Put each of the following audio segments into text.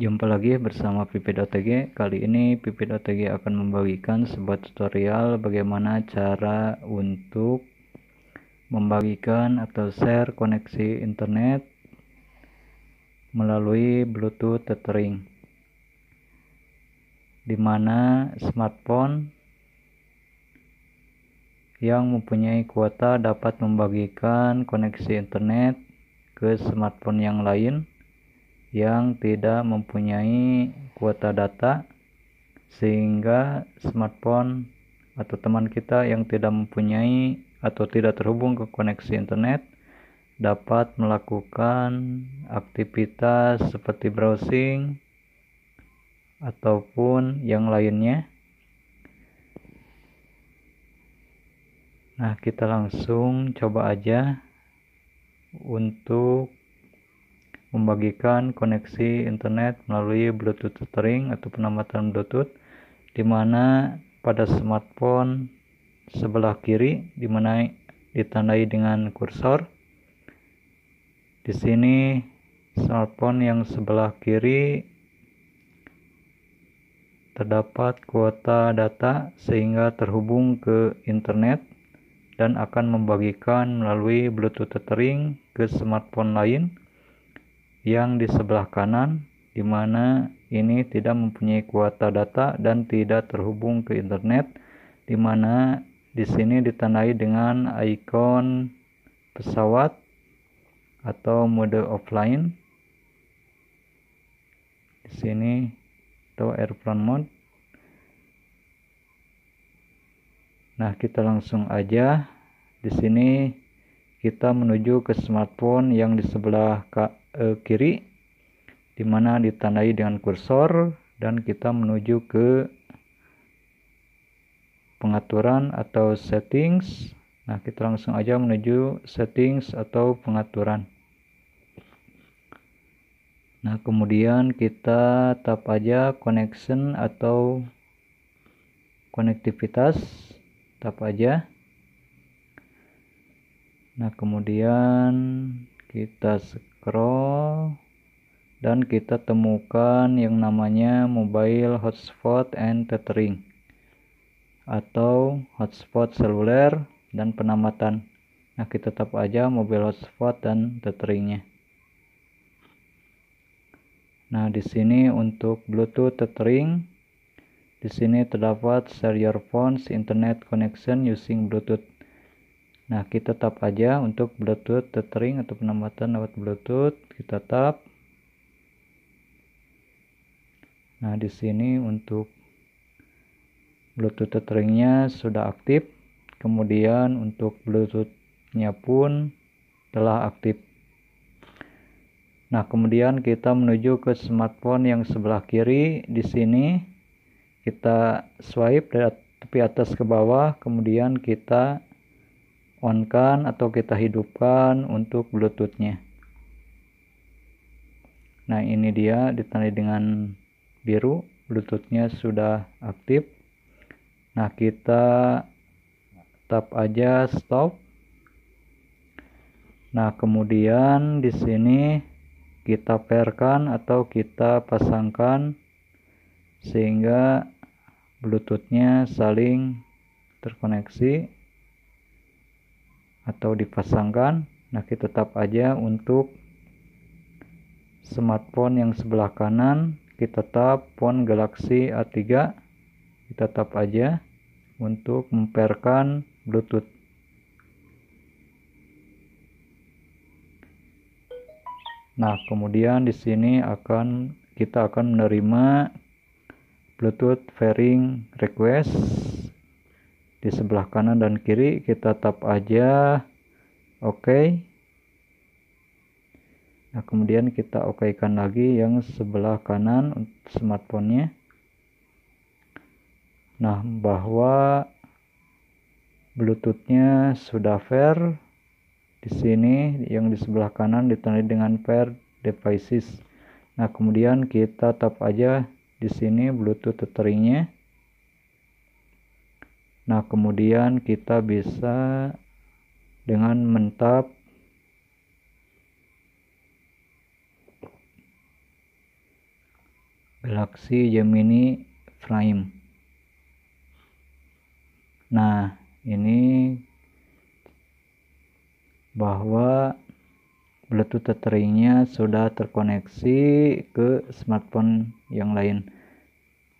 Jumpa lagi bersama Pipit OTG. Kali ini Pipit OTG akan membagikan sebuah tutorial bagaimana cara untuk membagikan atau share koneksi internet melalui Bluetooth tethering. Di mana smartphone yang mempunyai kuota dapat membagikan koneksi internet ke smartphone yang lain yang tidak mempunyai kuota data sehingga smartphone atau teman kita yang tidak mempunyai atau tidak terhubung ke koneksi internet dapat melakukan aktivitas seperti browsing ataupun yang lainnya. Nah, kita langsung coba aja untuk membagikan koneksi internet melalui Bluetooth tethering atau penambatan Bluetooth di mana pada smartphone sebelah kiri di mana ditandai dengan kursor. Di sini smartphone yang sebelah kiri terdapat kuota data sehingga terhubung ke internet dan akan membagikan melalui Bluetooth tethering ke smartphone lain yang di sebelah kanan di mana ini tidak mempunyai kuota data dan tidak terhubung ke internet di mana di sini ditandai dengan ikon pesawat atau mode offline di sini atau airplane mode nah kita langsung aja di sini kita menuju ke smartphone yang di sebelah kak eh, kiri mana ditandai dengan kursor dan kita menuju ke pengaturan atau settings nah kita langsung aja menuju settings atau pengaturan nah kemudian kita tap aja connection atau konektivitas tap aja nah kemudian kita scroll dan kita temukan yang namanya mobile hotspot and tethering atau hotspot seluler dan penamatan nah kita tap aja mobile hotspot dan tetheringnya nah di sini untuk bluetooth tethering di sini terdapat share your phone's internet connection using bluetooth Nah, kita tap aja untuk Bluetooth tethering atau penambatan lewat Bluetooth, kita tap. Nah, di sini untuk Bluetooth tetheringnya sudah aktif. Kemudian untuk Bluetooth-nya pun telah aktif. Nah, kemudian kita menuju ke smartphone yang sebelah kiri di sini. Kita swipe dari tepi atas ke bawah, kemudian kita Onkan atau kita hidupkan untuk bluetoothnya nah ini dia ditandai dengan biru bluetoothnya sudah aktif nah kita tap aja stop nah kemudian di sini kita pairkan atau kita pasangkan sehingga bluetoothnya saling terkoneksi atau dipasangkan Nah kita tetap aja untuk smartphone yang sebelah kanan kita tap phone Galaxy A3 kita tap aja untuk memperkan bluetooth nah kemudian di sini akan kita akan menerima bluetooth pairing request di sebelah kanan dan kiri kita tap aja oke okay. nah kemudian kita oke kan lagi yang sebelah kanan smartphone-nya nah bahwa bluetoothnya sudah fair di sini yang di sebelah kanan ditandai dengan fair devices nah kemudian kita tap aja di sini bluetooth nya Nah, kemudian kita bisa dengan mentap Galaxy Gemini Prime. Nah, ini bahwa Bluetooth tetheringnya sudah terkoneksi ke smartphone yang lain.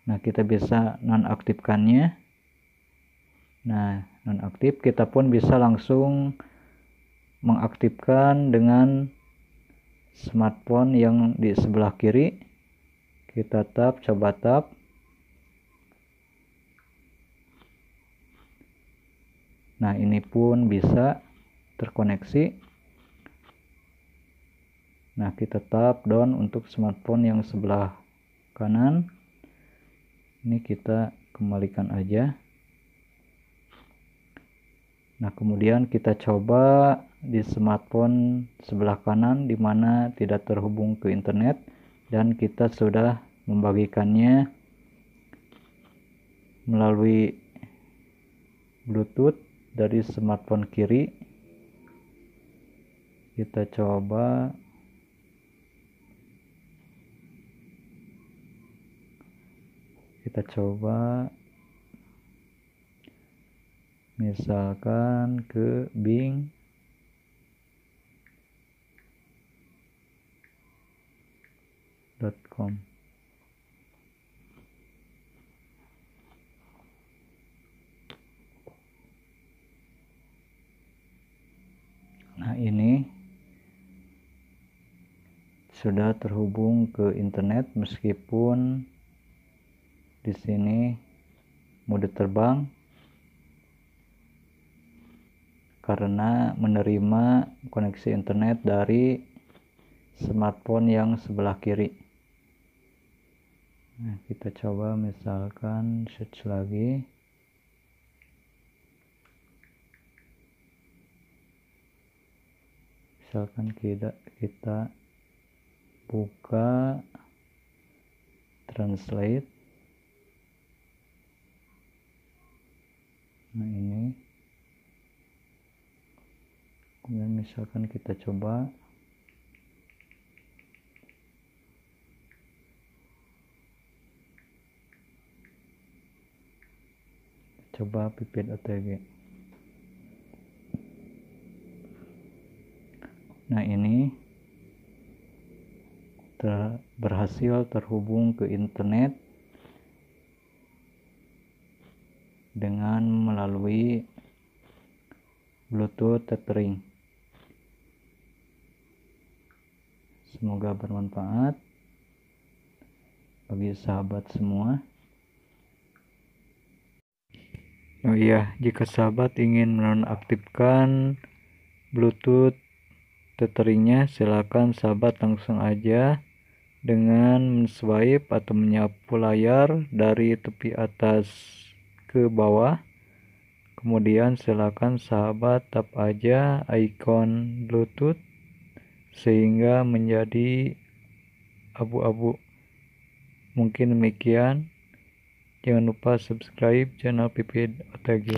Nah, kita bisa nonaktifkannya. Nah, nonaktif kita pun bisa langsung mengaktifkan dengan smartphone yang di sebelah kiri. Kita tap, coba tap. Nah, ini pun bisa terkoneksi. Nah, kita tap down untuk smartphone yang sebelah kanan. Ini kita kembalikan aja. Nah, kemudian kita coba di smartphone sebelah kanan di mana tidak terhubung ke internet dan kita sudah membagikannya melalui Bluetooth dari smartphone kiri. Kita coba kita coba misalkan ke Bing .com. Nah, ini sudah terhubung ke internet meskipun di sini mode terbang karena menerima koneksi internet dari smartphone yang sebelah kiri. Nah, kita coba misalkan search lagi. Misalkan kita kita buka translate misalkan kita coba coba pipit OTG nah ini ter berhasil terhubung ke internet dengan melalui Bluetooth tethering Semoga bermanfaat bagi sahabat semua. Oh iya, jika sahabat ingin menonaktifkan Bluetooth tetheringnya, silakan sahabat langsung aja dengan swipe atau menyapu layar dari tepi atas ke bawah. Kemudian silakan sahabat tap aja ikon Bluetooth sehingga menjadi abu-abu. Mungkin demikian. Jangan lupa subscribe channel Pipit OTG.